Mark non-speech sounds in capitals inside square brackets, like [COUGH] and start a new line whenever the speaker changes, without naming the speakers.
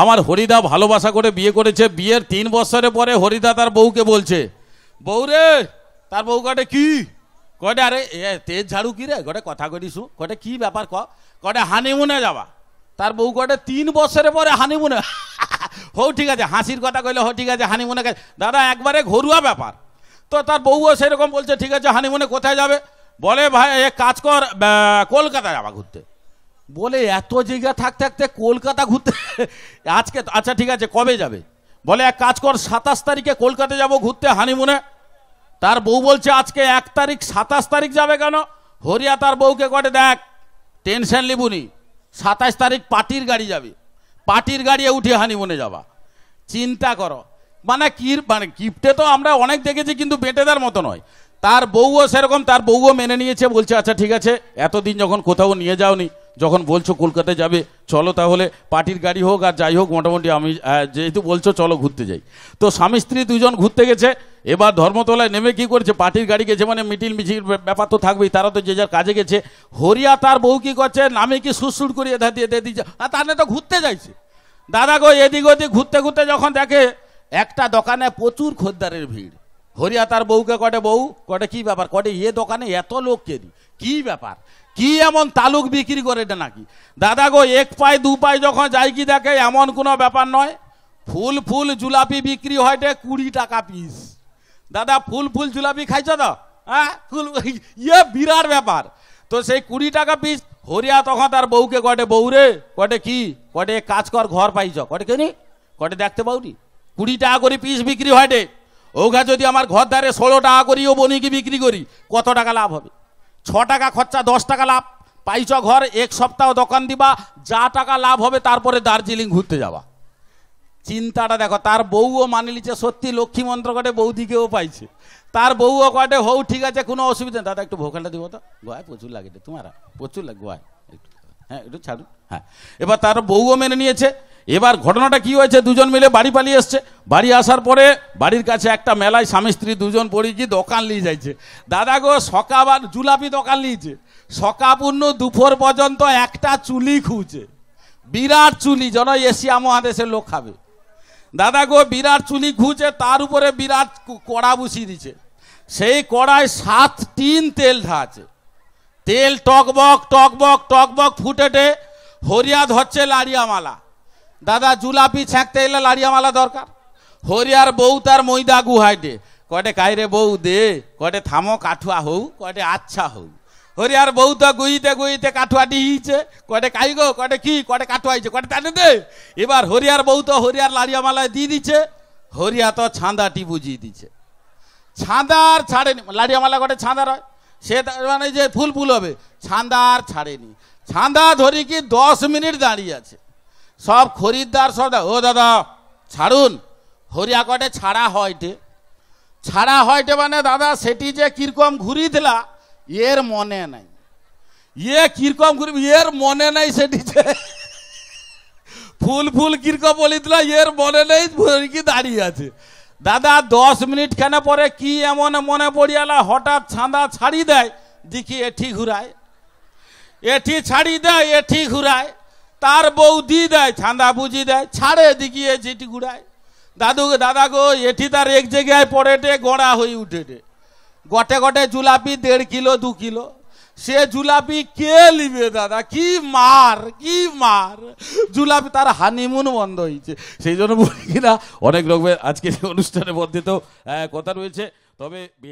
আমার হরিদা ভালোবাসা করে বিয়ে করেছে বিয়ের তিন বছরের পরে হরিদা তার বউকে বলছে বউ রে তার বউ কটে কি কটে আরে এ তেজ ঝাড়ু কি রে কটে কথা করিসু কটে কি ব্যাপার ক কটে হানিমুনে যাবা তার বউ কটে তিন বছরের পরে হানিমুনে [LAUGHS] হো ঠিক আছে হাসির কথা কইলে হো ঠিক আছে হানিমুনে দাদা একবারে ঘরুয়া ব্যাপার তো তার বউও সেরকম বলছে ঠিক আছে হানিমুনে কোথায় যাবে বলে ভাই এক কাজ কর কলকাতা যাবা ঘুরতে বলে এত জায়গা থাক থাকতে কলকাতা ঘুরতে [LAUGHS] আজকে আচ্ছা ঠিক আছে কবে যাবে বলে এক কাজ কর সাতাশ তারিখে কলকাতা যাব ঘুরতে হানিমুনে তার বউ বলছে আজকে এক তারিখ সাতাশ তারিখ যাবে কেন হরিয়া তার বউকে কটে দেখ টেনশন লিবুনি সাতাশ তারিখ পার্টির গাড়ি যাবে পার্টির গাড়িয়ে উঠে হানিমুনে যাবা চিন্তা করো মানে কির মানে গিফটে তো আমরা অনেক দেখেছি কিন্তু বেটেদার মতো নয় তার বউও সেরকম তার বউও মেনে নিয়েছে বলছে আচ্ছা ঠিক আছে এতদিন যখন কোথাও নিয়ে যাওনি যখন বলছো কলকাতায় যাবে চলো তাহলে পার্টির গাড়ি হোক আর যাই হোক মোটামুটি আমি যেহেতু বলছো চলো ঘুরতে যাই তো স্বামী স্ত্রী দুজন ঘুরতে গেছে এবার ধর্মতলায় নেমে কি করেছে পার্টির গাড়ি গেছে মানে মিটিল মিছিল ব্যাপার তো থাকবেই তারা তো যে যার কাজে গেছে হরিয়া তার বউ কি করছে নামে কি সুরসুর করে ধা দিয়ে দিয়ে দিচ্ছে আর তাহলে তো ঘুরতে যাইছে দাদা গো এদিক ওদিক ঘুরতে ঘুরতে যখন দেখে একটা দোকানে প্রচুর খদ্দারের ভিড় হরিয়া তার বউকে কটে বউ কটে কি ব্যাপার কটে এ দোকানে এত লোক কেরি কি ব্যাপার কি এমন তালুক বিক্রি করে এটা নাকি দাদা গো এক পায়ে দু পায় যখন যাই কি দেখে এমন কোনো ব্যাপার নয় ফুল ফুল জুলাপি বিক্রি হয়টে কুড়ি টাকা পিস দাদা ফুল ফুল জুলাপি খাইছ তো হ্যাঁ ফুল ইয়ে বিরাট ব্যাপার তো সেই কুড়ি টাকা পিস হরিয়া তখন তার বউকে কটে বউরে কটে কি কটে কাজ কর ঘর পাইছ কটে কেনি কটে দেখতে পাওনি কুড়ি টাকা করে পিস বিক্রি হয়টে ওঘা যদি আমার ঘর ধারে ষোলো টাকা করি ও বনিকে বিক্রি করি কত টাকা লাভ হবে ছ টাকা খরচা দশ টাকা লাভ পাইছ ঘর এক সপ্তাহ দোকান দিবা যা টাকা লাভ হবে তারপরে দার্জিলিং ঘুরতে যাবা চিন্তাটা দেখো তার বউও মানে নিচ্ছে সত্যি লক্ষ্মী মন্ত্র কটে বৌদিকেও পাইছে তার বউও কটে হৌ ঠিক আছে কোনো অসুবিধা দাদা একটু ভোকালটা দিব তো গোয়ায় প্রচুর লাগে তোমারা প্রচুর লাগে গোয়ায় হ্যাঁ একটু ছাড়ুন হ্যাঁ এবার তার বউও মেনে নিয়েছে এবার ঘটনাটা কি হয়েছে দুজন মিলে বাড়ি পালিয়ে এসছে বাড়ি আসার পরে বাড়ির কাছে একটা মেলায় স্বামী স্ত্রী দুজন পড়িয়েছি দোকান নিয়ে যাইছে দাদা গো সকাবার জুলাপি দোকান নিয়েছে সকাপূর্ণ দুপুর পর্যন্ত একটা চুলি খুঁজে বিরাট চুলি যেন এশিয়া মহাদেশের লোক খাবে দাদা গো বিরাট চুলি খুঁজে তার উপরে বিরাট কড়া বসিয়ে দিছে সেই কড়ায় সাত টিন তেল ঢা আছে তেল টকবক টকবক টকবক ফুটেটে হরিয়া ধরছে লাড়িয়ামালা দাদা জুলাপি ছ্যাঁকতে এলে লাড়িয়ামালা দরকার হরিয়ার বউ তার ময়দা গুহাইটে কটে কাইরে বউ দে কটে থামো কাঠুয়া হউ কটে আচ্ছা হউ হরিয়ার বউ তো গুইতে গুইতে কাঠুয়া ডিহিছে কটে কাই গো কটে কি কটে কাঠুয়াইছে কটে টানে দে এবার হরিয়ার বউ তো হরিয়ার লাড়িয়ামালায় দিয়ে দিচ্ছে হরিয়া তো ছাঁদাটি বুঝিয়ে দিচ্ছে ছাঁদার ছাড়েনি লাড়িয়ামালা কটে ছাঁদার হয় সে মানে যে ফুল ফুল হবে ছান্দা আর ছাড়েনি ছান্দা ধরি কি দশ মিনিট দাঁড়িয়ে আছে সব খরিদ্দার সব ও দাদা ছাড়ুন হরিয়াকটে ছাড়া হয়টে ছাড়া হয়টে মানে দাদা সেটি যে কীরকম দিলা এর মনে নাই ইয়ে কীরকম ঘুরি এর মনে নাই সেটি যে ফুল ফুল কীরকম দিলা এর মনে নেই কি দাঁড়িয়ে আছে দাদা দশ মিনিট কেন পরে কি এমন মনে পড়িয়ালা হঠাৎ ছাঁদা ছাড়ি দেয় দেখি এটি ঘুরায় এটি ছাড়ি দেয় এটি ঘুরায় তার বউ দি দেয় ছাঁদা বুঝি দেয় ছাড়ে দেখি এটি চিঠি ঘুরায় দাদু দাদা গো এটি তার এক জায়গায় পড়েটে গড়া হয়ে উঠেটে গটে গটে জুলাপি দেড় কিলো দু কিলো সে জুলাপি কে লিবে দাদা কি মার কি মার জুলাপি তার হানিমুন বন্ধ হয়েছে সেই জন্য বলি কিনা অনেক রকমের আজকে অনুষ্ঠানের মধ্যে তো কথা রয়েছে তবে